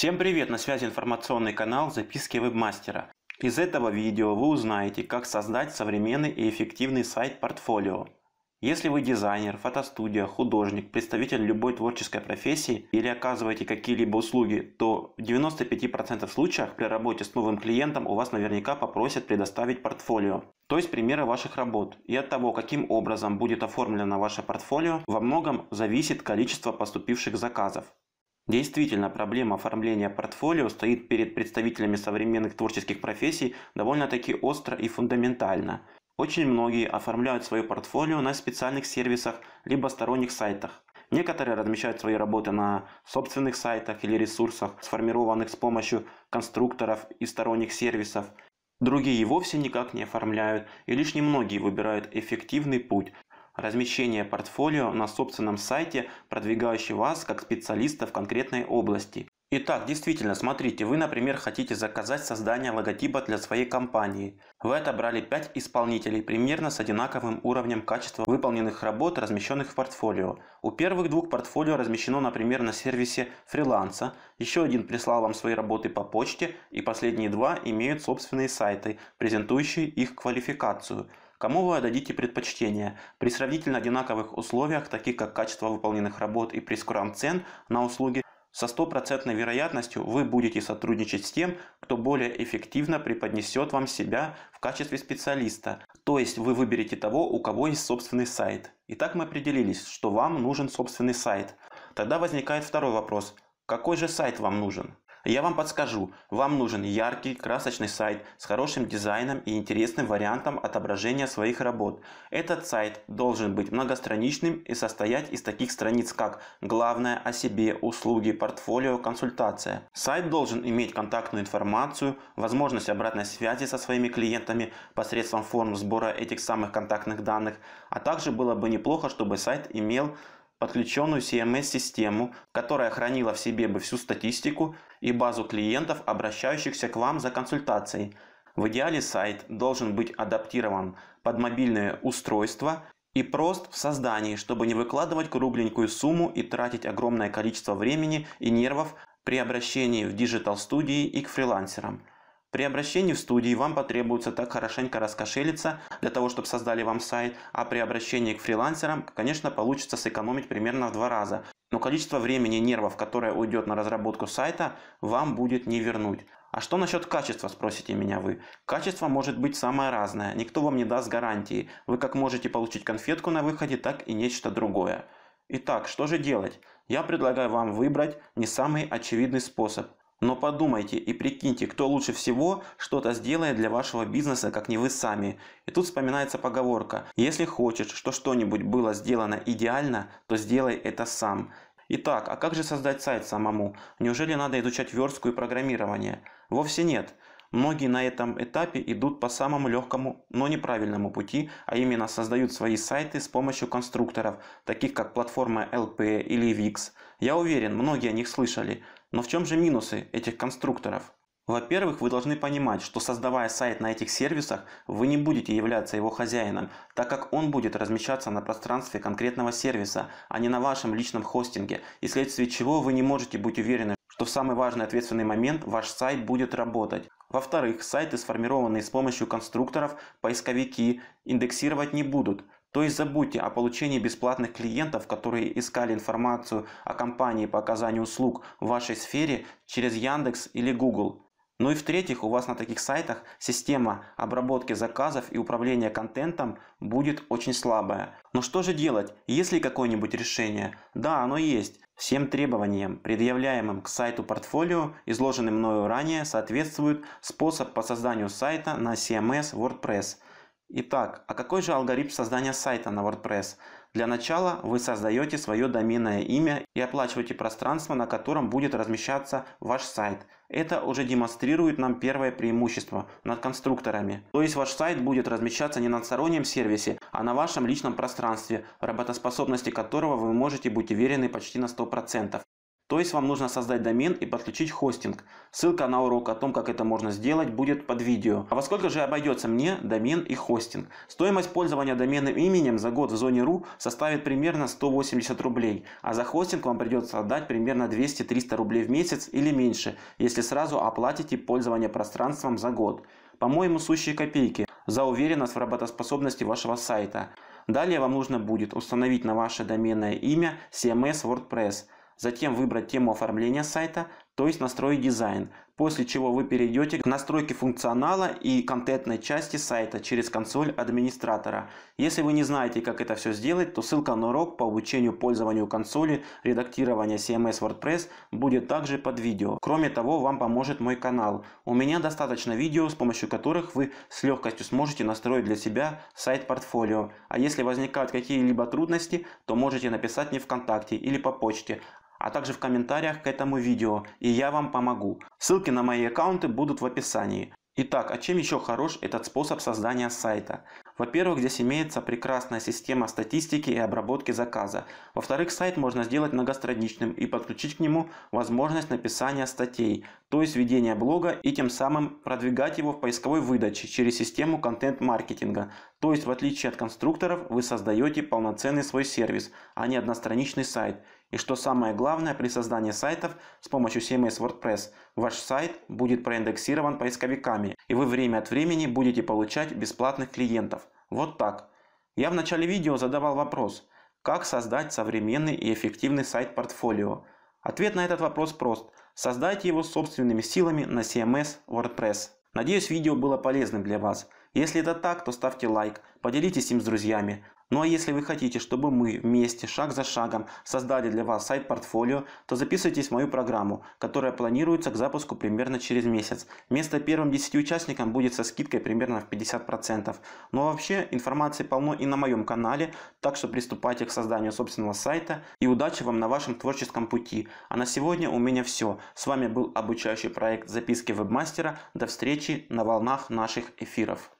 Всем привет! На связи информационный канал «Записки вебмастера». Из этого видео вы узнаете, как создать современный и эффективный сайт портфолио. Если вы дизайнер, фотостудия, художник, представитель любой творческой профессии или оказываете какие-либо услуги, то в 95% случаев при работе с новым клиентом у вас наверняка попросят предоставить портфолио, то есть примеры ваших работ. И от того, каким образом будет оформлено ваше портфолио, во многом зависит количество поступивших заказов. Действительно, проблема оформления портфолио стоит перед представителями современных творческих профессий довольно-таки остро и фундаментально. Очень многие оформляют свое портфолио на специальных сервисах либо сторонних сайтах. Некоторые размещают свои работы на собственных сайтах или ресурсах, сформированных с помощью конструкторов и сторонних сервисов. Другие вовсе никак не оформляют, и лишь немногие выбирают эффективный путь, Размещение портфолио на собственном сайте, продвигающий вас как специалиста в конкретной области. Итак, действительно, смотрите, вы, например, хотите заказать создание логотипа для своей компании. Вы отобрали 5 исполнителей примерно с одинаковым уровнем качества выполненных работ, размещенных в портфолио. У первых двух портфолио размещено, например, на сервисе фриланса, еще один прислал вам свои работы по почте, и последние два имеют собственные сайты, презентующие их квалификацию – Кому вы отдадите предпочтение? При сравнительно одинаковых условиях, таких как качество выполненных работ и прескурам цен на услуги, со стопроцентной вероятностью вы будете сотрудничать с тем, кто более эффективно преподнесет вам себя в качестве специалиста, то есть вы выберете того, у кого есть собственный сайт. Итак, мы определились, что вам нужен собственный сайт. Тогда возникает второй вопрос. Какой же сайт вам нужен? Я вам подскажу, вам нужен яркий, красочный сайт с хорошим дизайном и интересным вариантом отображения своих работ. Этот сайт должен быть многостраничным и состоять из таких страниц, как «Главное о себе», «Услуги», «Портфолио», «Консультация». Сайт должен иметь контактную информацию, возможность обратной связи со своими клиентами посредством форм сбора этих самых контактных данных, а также было бы неплохо, чтобы сайт имел подключенную CMS-систему, которая хранила в себе бы всю статистику и базу клиентов, обращающихся к вам за консультацией. В идеале сайт должен быть адаптирован под мобильное устройство и прост в создании, чтобы не выкладывать кругленькую сумму и тратить огромное количество времени и нервов при обращении в Digital студии и к фрилансерам. При обращении в студии вам потребуется так хорошенько раскошелиться для того, чтобы создали вам сайт, а при обращении к фрилансерам, конечно, получится сэкономить примерно в два раза. Но количество времени и нервов, которое уйдет на разработку сайта, вам будет не вернуть. А что насчет качества, спросите меня вы? Качество может быть самое разное, никто вам не даст гарантии. Вы как можете получить конфетку на выходе, так и нечто другое. Итак, что же делать? Я предлагаю вам выбрать не самый очевидный способ – но подумайте и прикиньте, кто лучше всего что-то сделает для вашего бизнеса, как не вы сами. И тут вспоминается поговорка «Если хочешь, что что-нибудь было сделано идеально, то сделай это сам». Итак, а как же создать сайт самому? Неужели надо изучать верстку и программирование? Вовсе нет. Многие на этом этапе идут по самому легкому, но неправильному пути, а именно создают свои сайты с помощью конструкторов, таких как платформа LP или Wix. Я уверен, многие о них слышали. Но в чем же минусы этих конструкторов? Во-первых, вы должны понимать, что создавая сайт на этих сервисах, вы не будете являться его хозяином, так как он будет размещаться на пространстве конкретного сервиса, а не на вашем личном хостинге, и вследствие чего вы не можете быть уверены, что в самый важный ответственный момент ваш сайт будет работать. Во-вторых, сайты, сформированные с помощью конструкторов, поисковики индексировать не будут, то есть забудьте о получении бесплатных клиентов, которые искали информацию о компании по оказанию услуг в вашей сфере через Яндекс или Google. Ну и в-третьих, у вас на таких сайтах система обработки заказов и управления контентом будет очень слабая. Но что же делать? Есть ли какое-нибудь решение? Да, оно есть. Всем требованиям, предъявляемым к сайту портфолио, изложенным мною ранее, соответствует способ по созданию сайта на CMS эм WordPress – Итак, а какой же алгоритм создания сайта на WordPress? Для начала вы создаете свое доменное имя и оплачиваете пространство, на котором будет размещаться ваш сайт. Это уже демонстрирует нам первое преимущество над конструкторами. То есть ваш сайт будет размещаться не на стороннем сервисе, а на вашем личном пространстве, работоспособности которого вы можете быть уверены почти на 100%. То есть вам нужно создать домен и подключить хостинг. Ссылка на урок о том, как это можно сделать, будет под видео. А во сколько же обойдется мне домен и хостинг? Стоимость пользования доменным именем за год в зоне .ру составит примерно 180 рублей, а за хостинг вам придется отдать примерно 200-300 рублей в месяц или меньше, если сразу оплатите пользование пространством за год. По-моему, сущие копейки за уверенность в работоспособности вашего сайта. Далее вам нужно будет установить на ваше доменное имя CMS WordPress – затем выбрать тему оформления сайта, то есть настроить дизайн, после чего вы перейдете к настройке функционала и контентной части сайта через консоль администратора. Если вы не знаете, как это все сделать, то ссылка на урок по обучению пользованию консоли редактирования CMS WordPress будет также под видео. Кроме того, вам поможет мой канал. У меня достаточно видео, с помощью которых вы с легкостью сможете настроить для себя сайт портфолио. А если возникают какие-либо трудности, то можете написать мне ВКонтакте или по почте а также в комментариях к этому видео, и я вам помогу. Ссылки на мои аккаунты будут в описании. Итак, а чем еще хорош этот способ создания сайта? Во-первых, здесь имеется прекрасная система статистики и обработки заказа. Во-вторых, сайт можно сделать многостраничным и подключить к нему возможность написания статей, то есть ведения блога и тем самым продвигать его в поисковой выдаче через систему контент-маркетинга. То есть, в отличие от конструкторов, вы создаете полноценный свой сервис, а не одностраничный сайт. И что самое главное, при создании сайтов с помощью CMS WordPress ваш сайт будет проиндексирован поисковиками, и вы время от времени будете получать бесплатных клиентов. Вот так. Я в начале видео задавал вопрос, как создать современный и эффективный сайт-портфолио. Ответ на этот вопрос прост. Создайте его собственными силами на CMS WordPress. Надеюсь, видео было полезным для вас. Если это так, то ставьте лайк, поделитесь им с друзьями. Ну а если вы хотите, чтобы мы вместе, шаг за шагом, создали для вас сайт-портфолио, то записывайтесь в мою программу, которая планируется к запуску примерно через месяц. Место первым 10 участникам будет со скидкой примерно в 50%. Ну а вообще, информации полно и на моем канале, так что приступайте к созданию собственного сайта и удачи вам на вашем творческом пути. А на сегодня у меня все. С вами был обучающий проект «Записки вебмастера». До встречи на волнах наших эфиров.